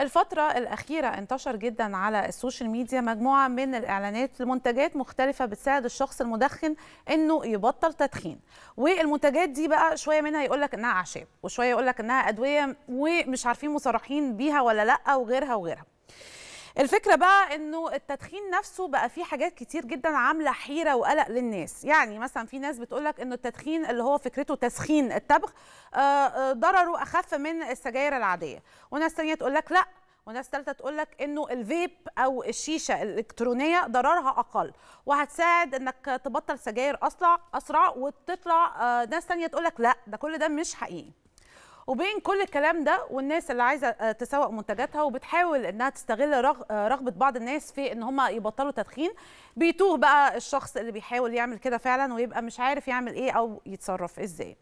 الفترة الأخيرة انتشر جدا على السوشيال ميديا مجموعة من الإعلانات لمنتجات مختلفة بتساعد الشخص المدخن إنه يبطل تدخين والمنتجات دي بقى شوية منها يقول لك إنها أعشاب وشوية يقول لك إنها أدوية ومش عارفين مصرحين بيها ولا لأ وغيرها وغيرها الفكره بقى انه التدخين نفسه بقى فيه حاجات كتير جدا عامله حيره وقلق للناس يعني مثلا في ناس بتقول لك انه التدخين اللي هو فكرته تسخين التبغ آه، آه، ضرره اخف من السجاير العاديه وناس ثانيه تقول لك لا وناس ثالثه تقول لك انه الفيب او الشيشه الالكترونيه ضررها اقل وهتساعد انك تبطل سجاير اسرع اسرع وتطلع آه، ناس ثانيه تقول لك لا ده كل ده مش حقيقي وبين كل الكلام ده والناس اللي عايزه آه، تسوق منتجاتها وبتحاول انها تستغل آه، رغبه بعض الناس في ان هم يبطلوا تدخين بيتوه بقى الشخص اللي بيحاول يعمل كده فعلا ويبقى مش عارف يعمل ايه او يتصرف ازاي